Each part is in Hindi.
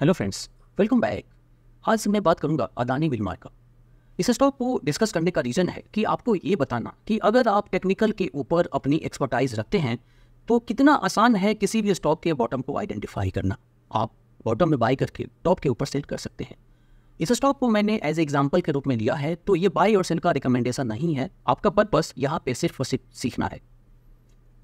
हेलो फ्रेंड्स वेलकम बैक आज मैं बात करूंगा अदानी विलमार का इस स्टॉक को डिस्कस करने का रीज़न है कि आपको ये बताना कि अगर आप टेक्निकल के ऊपर अपनी एक्सपर्टाइज रखते हैं तो कितना आसान है किसी भी स्टॉक के बॉटम को आइडेंटिफाई करना आप बॉटम में बाई करके टॉप के ऊपर सेल कर सकते हैं इस स्टॉक को मैंने एज एग्जाम्पल के रूप में लिया है तो ये बाई और सेल का रिकमेंडेशन नहीं है आपका पर्पस यहाँ पे सिर्फ और सिर्फ सीखना है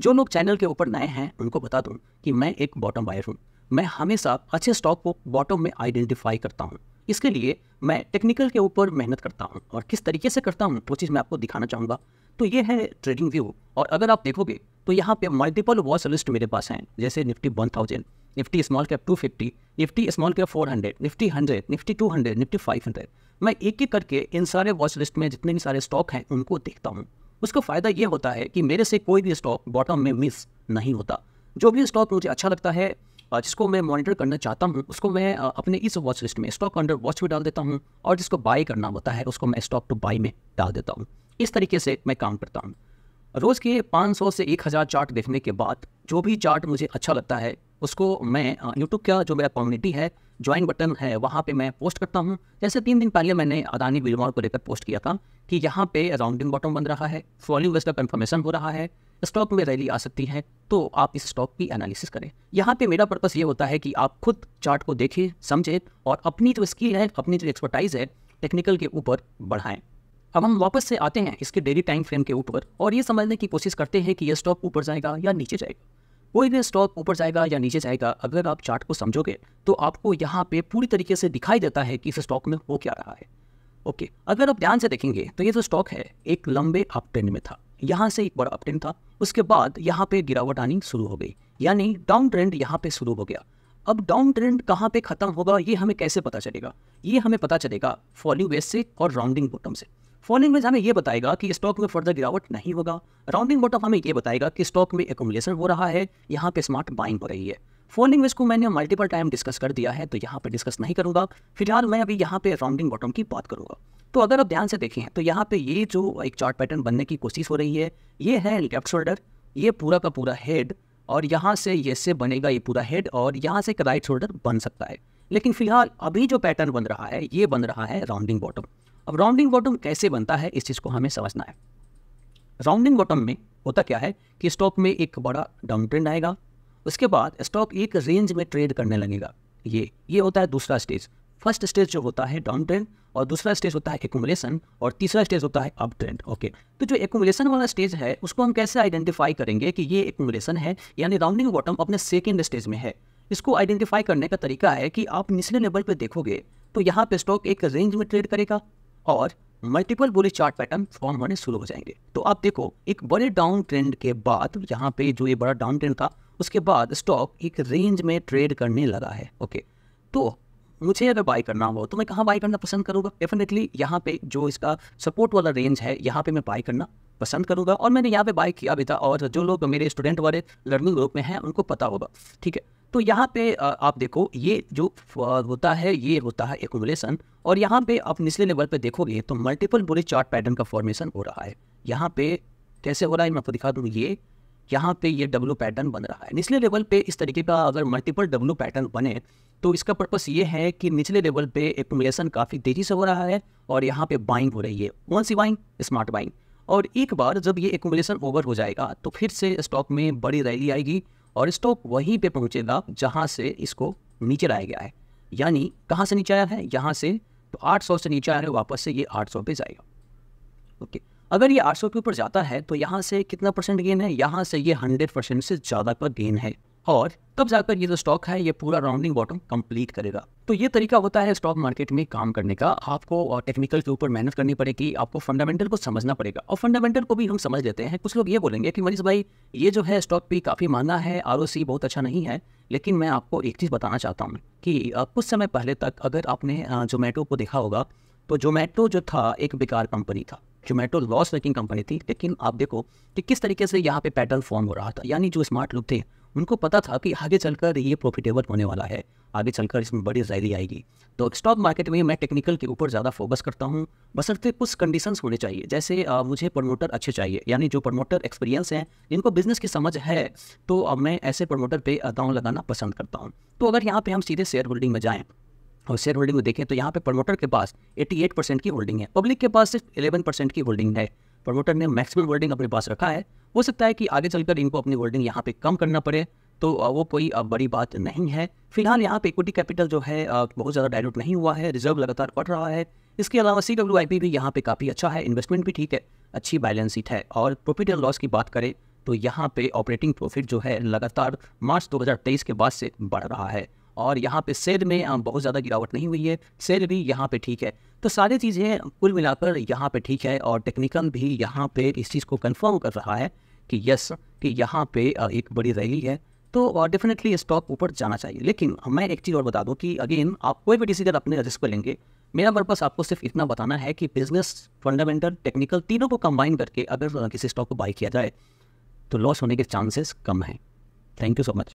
जो लोग चैनल के ऊपर नए हैं उनको बता दूँ कि मैं एक बॉटम बायर हूँ मैं हमेशा अच्छे स्टॉक को बॉटम में आइडेंटिफाई करता हूँ इसके लिए मैं टेक्निकल के ऊपर मेहनत करता हूँ और किस तरीके से करता हूँ वो चीज़ मैं आपको दिखाना चाहूँगा तो ये है ट्रेडिंग व्यू और अगर आप देखोगे तो यहाँ पे मल्टीपल वॉच लिस्ट मेरे पास हैं जैसे Nifty one thousand Nifty small cap two fifty Nifty small cap four hundred Nifty hundred Nifty two hundred Nifty five hundred मैं एक एक करके इन सारे वॉच लिस्ट में जितने भी सारे स्टॉक हैं उनको देखता हूँ उसका फ़ायदा ये होता है कि मेरे से कोई भी स्टॉक बॉटम में मिस नहीं होता जो भी स्टॉक मुझे अच्छा लगता है जिसको मैं मॉनिटर करना चाहता हूँ उसको मैं अपने इस वॉच लिस्ट में स्टॉक अंडर वॉच में डाल देता हूँ और जिसको बाय करना होता है उसको मैं स्टॉक टू बाई में डाल देता हूँ इस तरीके से मैं काम करता हूँ रोज़ के 500 से 1000 चार्ट देखने के बाद जो भी चार्ट मुझे अच्छा लगता है उसको मैं यूट्यूब का जो मेरा कम्युनिटी है ज्वाइन बटन है वहाँ पे मैं पोस्ट करता हूँ जैसे तीन दिन पहले मैंने अदानी बिलवार को लेकर पोस्ट किया था कि यहाँ पे राउंडिंग बॉटम बन रहा है फॉलिंग वेस्ट का कन्फर्मेशन हो रहा है स्टॉक में रैली आ सकती है तो आप इस स्टॉक की एनालिसिस करें यहाँ पे मेरा पर्पस ये होता है कि आप खुद चार्ट को देखें समझें और अपनी जो स्किल है अपनी जो एक्सपर्टाइज है टेक्निकल के ऊपर बढ़ाएं अब हम वापस से आते हैं इसके डेली टाइम फ्रेम के ऊपर और ये समझने की कोशिश करते हैं कि यह स्टॉक ऊपर जाएगा या नीचे जाएगा कोई भी स्टॉक ऊपर जाएगा या नीचे जाएगा अगर आप चार्ट को समझोगे तो आपको यहाँ पे पूरी तरीके से दिखाई देता है कि इस स्टॉक में हो क्या रहा है ओके अगर आप ध्यान से देखेंगे तो ये जो स्टॉक है एक लंबे अप ट्रेंड में था यहाँ से एक बड़ा अपटेंड था उसके बाद यहाँ पे गिरावट आनी शुरू हो गई यानी डाउन ट्रेंड यहाँ पे शुरू हो गया अब डाउन ट्रेंड कहाँ पे खत्म होगा ये हमें कैसे पता चलेगा ये हमें पता चलेगा फॉलिंग वेस्ट से और राउंडिंग बॉटम से फॉलिंग वेज हमें यह बताएगा कि स्टॉक में फर्दर गिरावट नहीं होगा राउंडिंग बॉटम हमें यह बताएगा कि स्टॉक में एकोमलेसन हो रहा है यहाँ पे स्मार्ट बाइंग हो रही है फॉलिंग वेज को मैंने मल्टीपल टाइम डिस्कस कर दिया है तो यहाँ पर डिस्कस नहीं करूँगा फिलहाल मैं अभी यहाँ पे राउंडिंग बॉटम की बात करूँगा तो अगर आप ध्यान से देखें तो यहाँ पे ये जो एक चार्ट पैटर्न बनने की कोशिश हो रही है ये है लेफ्ट शोल्डर ये पूरा का पूरा हेड और यहाँ से ये से बनेगा ये पूरा हेड और यहाँ से एक राइट शोल्डर बन सकता है लेकिन फिलहाल अभी जो पैटर्न बन रहा है ये बन रहा है राउंडिंग बॉटम अब राउंडिंग बॉटम कैसे बनता है इस चीज़ को हमें समझना है राउंडिंग बॉटम में होता क्या है कि स्टॉक में एक बड़ा डाउन ट्रेंड आएगा उसके बाद स्टॉक एक रेंज में ट्रेड करने लगेगा ये ये होता है दूसरा स्टेज फर्स्ट स्टेज जो होता है डाउन ट्रेंड और दूसरा स्टेज होता है एकोमुलेशन और तीसरा स्टेज होता है अप ट्रेंड ओके तो जो एकोमुलेशन वाला स्टेज है उसको हम कैसे आइडेंटिफाई करेंगे कि ये एकोमुलेशन है यानी राउंडिंग बॉटम अपने सेकेंड स्टेज में है इसको आइडेंटिफाई करने का तरीका है कि आप निचले लेवल पर देखोगे तो यहाँ पे स्टॉक एक रेंज में ट्रेड करेगा और मल्टीपल बोले चार्ट पैटर्न फॉर्म होने शुरू हो जाएंगे तो आप देखो एक बड़े डाउन ट्रेंड के बाद यहाँ पे जो ये बड़ा डाउन ट्रेंड था उसके बाद स्टॉक एक रेंज में ट्रेड करने लगा है ओके तो मुझे अगर बाई करना हो तो मैं कहाँ बाई करना पसंद करूँगा डेफिनेटली यहाँ पे जो इसका सपोर्ट वाला रेंज है यहाँ पे मैं बाई करना पसंद करूँगा और मैंने यहाँ पे बाई किया भी था और जो लोग मेरे स्टूडेंट वाले लर्निंग ग्रुप में हैं उनको पता होगा ठीक है तो यहाँ पे आप देखो ये जो होता है ये होता है एकुमुलेशन और यहाँ पे आप निचले लेवल पे देखोगे तो मल्टीपल बुरे चार्ट पैटर्न का फॉर्मेशन हो रहा है यहाँ पे कैसे हो रहा है मैं आपको दिखा दूँ ये यहाँ पे ये डब्लू पैटर्न बन रहा है निचले लेवल पे इस तरीके का अगर मल्टीपल डब्लू पैटर्न बने तो इसका पर्पस ये है कि निचले लेवल पे एकुमुलेशन काफ़ी तेज़ी से हो रहा है और यहाँ पे बाइंग हो रही है कौन सी बाइंग स्मार्ट बाइंग और एक बार जब ये एकुमुलेशन ओवर हो जाएगा तो फिर से स्टॉक में बड़ी रैली आएगी और स्टॉक वहीं पे पहुंचेगा जहां से इसको नीचे लाया गया है यानी कहां से नीचे आया है यहाँ से तो 800 से नीचे आया है वापस से ये 800 पे जाएगा ओके अगर ये 800 के ऊपर जाता है तो यहाँ से कितना परसेंट गेन है यहाँ से ये 100 परसेंट से ज़्यादा का गेन है और तब जाकर ये जो स्टॉक है ये पूरा राउंडिंग बॉटम कंप्लीट करेगा तो ये तरीका होता है स्टॉक मार्केट में काम करने का आपको टेक्निकल के ऊपर मेहनत करनी पड़ेगी आपको फंडामेंटल को समझना पड़ेगा और फंडामेंटल को भी हम समझ लेते हैं कुछ लोग ये बोलेंगे कि मनीष भाई ये जो है स्टॉक भी काफ़ी महंगा है आर बहुत अच्छा नहीं है लेकिन मैं आपको एक चीज़ बताना चाहता हूँ कि कुछ समय पहले तक अगर आपने जोमेटो को देखा होगा तो जोमेटो जो था एक बेकार कंपनी था जोमेटो लॉस मेकिंग कंपनी थी लेकिन आप देखो कि किस तरीके से यहाँ पे पैटर्न फॉर्म हो रहा था यानी जो स्मार्ट लोग थे उनको पता था कि आगे चलकर ये प्रॉफिटेबल होने वाला है आगे चलकर इसमें बड़ी रैली आएगी तो स्टॉक मार्केट में मैं टेक्निकल के ऊपर ज़्यादा फोकस करता हूँ बसरते कुछ कंडीशंस होने चाहिए जैसे आ, मुझे प्रमोटर अच्छे चाहिए यानी जो प्रमोटर एक्सपीरियंस हैं जिनको बिजनेस की समझ है तो अब मैं ऐसे प्रमोटर पे दाव लगाना पसंद करता हूँ तो अगर यहाँ पर हम सीधे शेयर होल्डिंग में जाएँ और शेयर होल्डिंग में देखें तो यहाँ पर प्रमोटर के पास एट्टी परसेंट की होल्डिंग है पब्लिक के पास सिर्फ एलेवन परसेंट की होल्डिंग है प्रमोटर ने मैक्सिमम होल्डिंग अपने पास रखा है हो सकता है कि आगे चलकर इनको अपनी होल्डिंग यहाँ पे कम करना पड़े तो वो कोई बड़ी बात नहीं है फिलहाल यहाँ पे इक्विटी कैपिटल जो है बहुत ज़्यादा डायलूट नहीं हुआ है रिजर्व लगातार बढ़ रहा है इसके अलावा सी डब्ल्यू आई पी भी यहाँ पे काफ़ी अच्छा है इन्वेस्टमेंट भी ठीक है अच्छी बैलेंस शीट है और प्रॉफिट एंड लॉस की बात करें तो यहाँ पे ऑपरेटिंग प्रॉफिट जो है लगातार मार्च 2023 के बाद से बढ़ रहा है और यहाँ पे सेल में बहुत ज़्यादा गिरावट नहीं हुई है सेल भी यहाँ पे ठीक है तो सारी चीज़ें कुल मिलाकर यहाँ पे ठीक है और टेक्निकल भी यहाँ पे इस चीज़ को कंफर्म कर रहा है कि यस कि यहाँ पे एक बड़ी रैली है तो डेफिनेटली स्टॉक ऊपर जाना चाहिए लेकिन मैं एक चीज़ और बता दूँ कि अगेन आप कोई भी डिसीजन अपने रिस्क पर लेंगे मेरा पर्पस आपको सिर्फ इतना बताना है कि बिजनेस फंडामेंटल टेक्निकल तीनों को कंबाइन करके अगर किसी स्टॉक को बाई किया जाए तो लॉस होने के चांसेस कम हैं थैंक यू सो मच